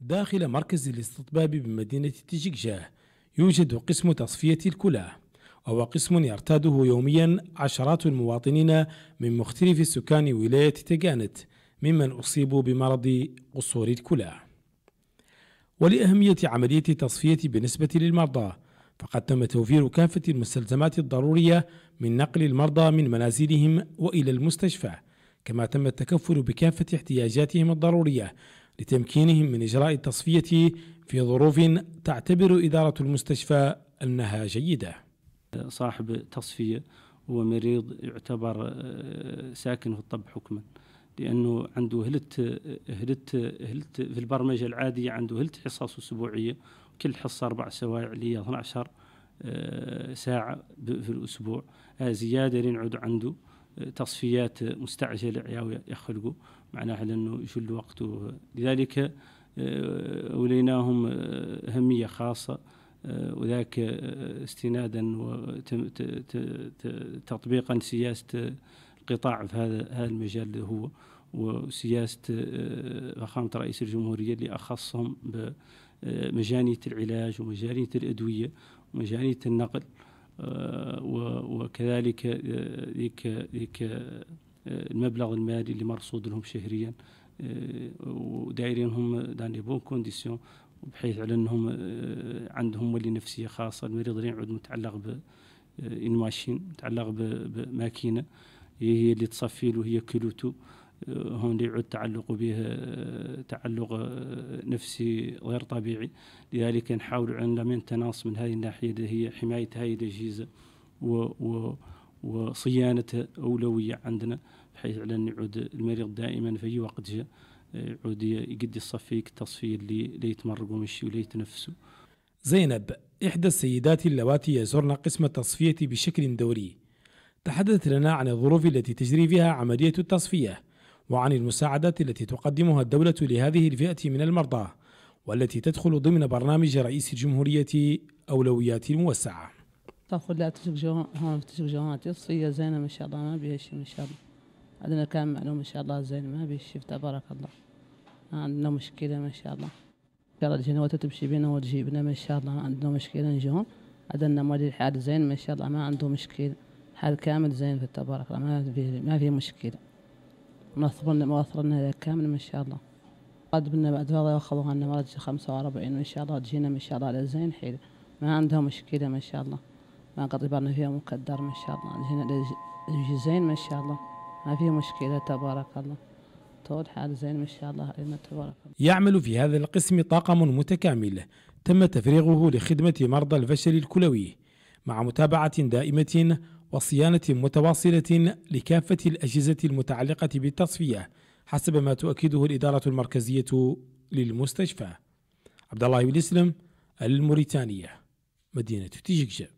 داخل مركز الاستطباب بمدينة تجيكجاه يوجد قسم تصفية الكلى وهو قسم يرتاده يوميا عشرات المواطنين من مختلف سكان ولاية تجانت ممن أصيبوا بمرض قصور الكلى ولأهمية عملية التصفية بالنسبة للمرضى فقد تم توفير كافة المستلزمات الضرورية من نقل المرضى من منازلهم وإلى المستشفى كما تم التكفل بكافة احتياجاتهم الضرورية لتمكينهم من إجراء التصفية في ظروف تعتبر إدارة المستشفى أنها جيدة صاحب تصفية مريض يعتبر آه، ساكن في الطب حكما لانه عنده هلت هلت هلت في البرمجه العاديه عنده هلت حصص اسبوعيه كل حصه اربع سوايع اللي هي 12 آه، ساعه في الاسبوع آه، زياده اللي عنده تصفيات مستعجلة عياو يخلقوا معناها لأنه يشل وقته لذلك آه، وليناهم آه، أهمية خاصة آه، وذاك استنادا وتطبيقا سياسة القطاع في هذا هذا المجال اللي هو وسياسة فخامة رئيس الجمهورية اللي أخصهم بمجانية العلاج ومجانية الأدوية ومجانية النقل و وكذلك آه، ذيك ذيك آه، المبلغ المالي اللي مرصود لهم شهريا آه، ودايرين هم دان لي بون كونديسيون بحيث على انهم عندهم ولي نفسيه خاصه المريض اللي يعود متعلق ب ان ماشين متعلق بماكينه هي اللي تصفي له هي كلوتو هون اللي يعود تعلق به تعلق نفسي غير طبيعي لذلك نحاول على مينتنانس من هذه الناحيه اللي هي حمايه هذه الاجهزه و و وصيانته أولوية عندنا بحيث على أن يعود المريض دائما في أي وقت جاء يعود يقد يصفيك التصفية اللي لا يتمرقوا من ولا يتنفسوا زينب إحدى السيدات اللواتي يزورن قسم التصفية بشكل دوري تحدثت لنا عن الظروف التي تجري فيها عملية التصفية وعن المساعدات التي تقدمها الدولة لهذه الفئة من المرضى والتي تدخل ضمن برنامج رئيس الجمهورية أولويات موسعة تاخذ لها جو هون في تشجرون تصفي زينة ما شاء الله ما بيها شيء ما شاء الله عندنا كان معلوم ما شاء الله زين ما بيها شي تبارك الله ما عندنا مشكلة ما شاء الله ان شاء الله تمشي بينا وتجيبنا ما شاء الله ما عندنا مشكلة نجيهم عندنا مولي الحال زين ما شاء الله ما عنده مشكلة حال كامل زين في تبارك الله ما في ما في مشكلة لنا مواصلنا هذا كامل ما شاء الله قد بنا بعد هذا ياخذوها لنا خمسة واربعين ما شاء الله تجينا ما شاء الله على زين حيل ما عندها مشكلة ما شاء الله ما قضي بنا فيها مقدر ما شاء الله هنا زين ما شاء الله ما فيها مشكلة تبارك الله طول حال زين ما شاء الله تبارك الله يعمل في هذا القسم طاقم متكامل تم تفريغه لخدمة مرضى الفشل الكلوي مع متابعة دائمة وصيانة متواصلة لكافة الأجهزة المتعلقة بالتصفية حسب ما تؤكده الإدارة المركزية للمستشفى عبد الله بن اسلم الموريتانية مدينة تيجكجا